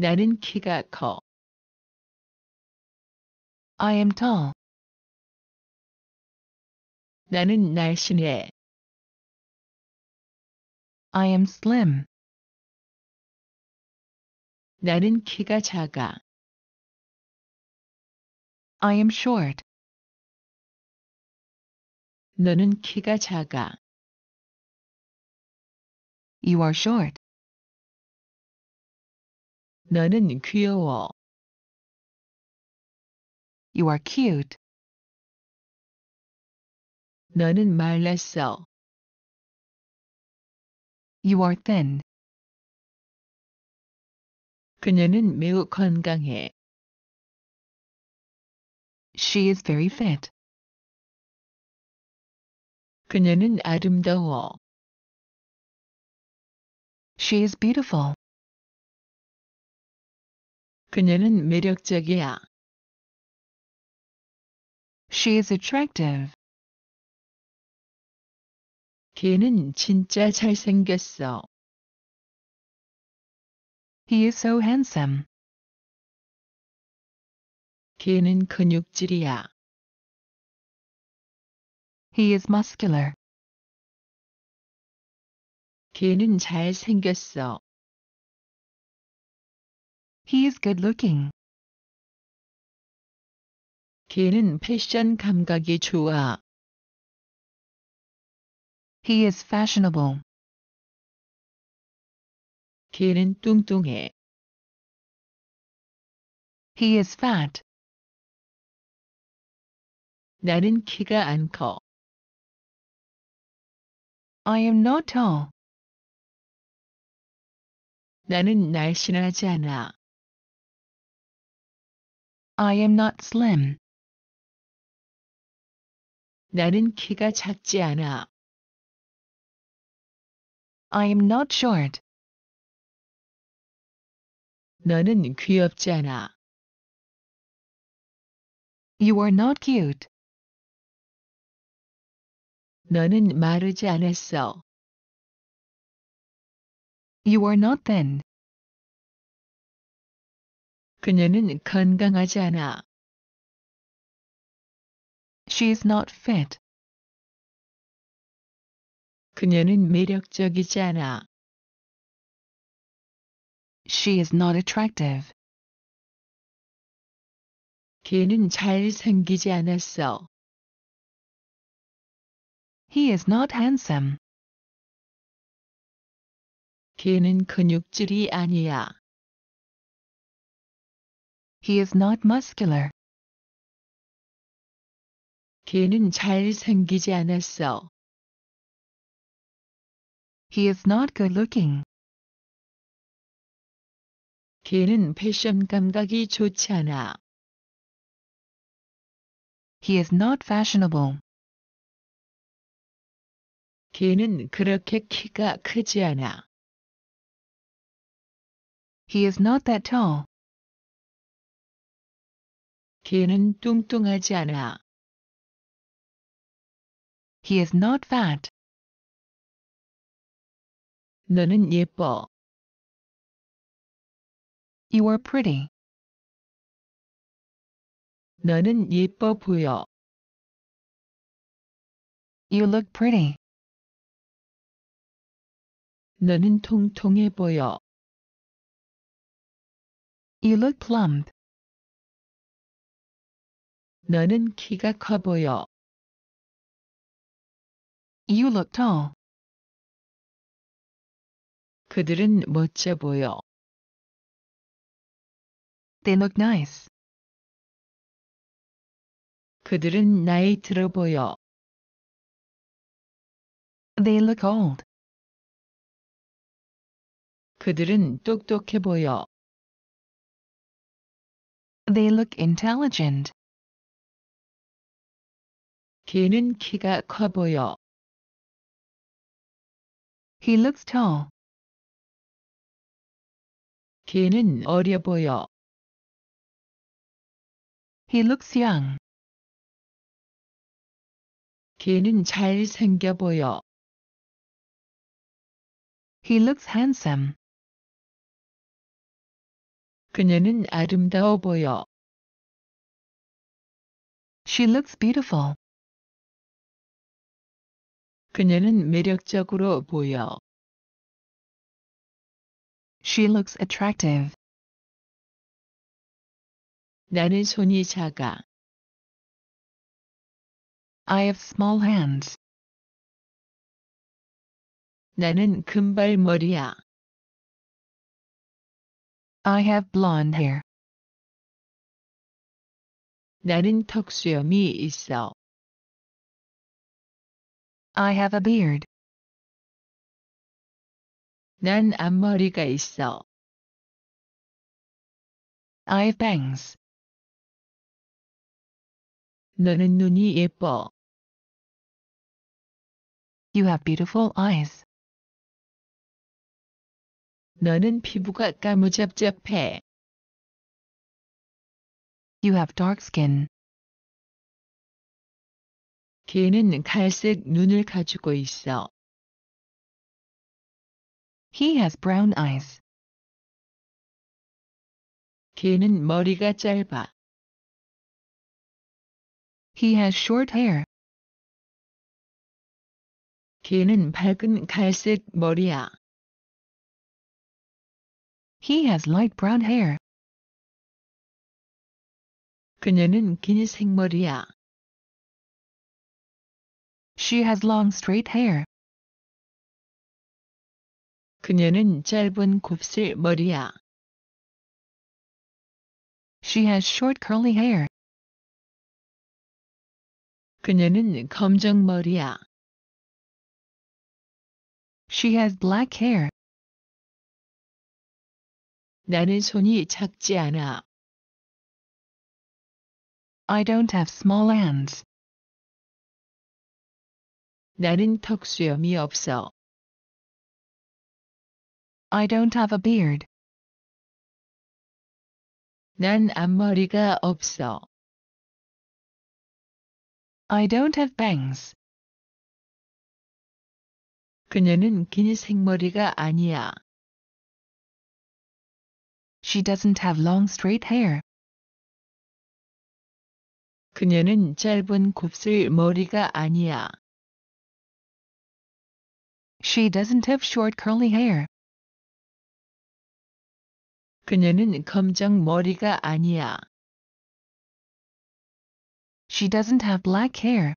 나는 키가 커. I am tall. 나는 날씬해. I am slim. 나는 키가 작아. I am short. 너는 키가 작아. You are short. 너는 귀여워. You are cute. 너는 말랐어. You are thin. 그녀는 매우 건강해. She is very fit. 그녀는 아름다워. She is beautiful. 그녀는 매력적이야. She is attractive. 걔는 진짜 잘생겼어. He is so handsome. 걔는 근육질이야. He is muscular. 걔는 잘생겼어. He is good looking. 걔는 패션 감각이 좋아. He is fashionable. 걔는 뚱뚱해. He is fat. 나는 키가 안 커. I am not tall. 나는 날씬하지 않아. I am not slim. 나는 키가 작지 않아. I am not short. 너는 귀엽지 않아. You are not cute. 너는 마르지 않았어. You are not thin. 그녀는 건강하지 않아. She's not fit. 그녀는 매력적이지 않아. She is not attractive. 걔는 잘생기지 않았어. He is not handsome. 걔는 근육질이 아니야. He is not muscular. 걔는 않았어. He is not good looking. 걔는 패션 감각이 좋지 않아. He is not fashionable. 걔는 그렇게 키가 크지 않아. He is not that tall. 걔는 뚱뚱하지 않아. He is not fat. 너는 예뻐. You are pretty. 너는 예뻐 보여. You look pretty. 너는 통통해 보여. You look plump. 너는 키가 커 보여. You look tall. 그들은 멋져 보여. They look nice. 그들은 나이 들어 보여. They look old. 그들은 똑똑해 보여. They look intelligent. 걔는 키가 커 보여. He looks tall. 걔는 어려 보여. He looks young. 걔는 잘생겨 보여. He looks handsome. 그녀는 아름다워 보여. She looks beautiful. 그녀는 매력적으로 보여. She looks attractive. 나는 손이 작아. I have small hands. 나는 금발머리야. I have blonde hair. 나는 턱수염이 있어. I have a beard. 난 앞머리가 있어. I have bangs. 너는 눈이 예뻐. You have beautiful eyes. 너는 피부가 까무잡잡해. You have dark skin. 갈색 눈을 가지고 있어. He has brown eyes. 머리가 짧아. He has short hair. 밝은 갈색 머리야. He has light brown hair. 그녀는 긴 생머리야. She has long straight hair. 그녀는 짧은 곱슬 머리야. She has short curly hair. 그녀는 검정 머리야. She has black hair. 나는 손이 작지 않아. I don't have small hands. 나는 턱수염이 없어. I don't have a beard. 난 앞머리가 없어. I don't have bangs. 그녀는 긴 생머리가 아니야. She doesn't have long straight hair. 그녀는 짧은 곱슬 머리가 아니야. She doesn't have short curly hair. 그녀는 검정 머리가 아니야. She doesn't have black hair.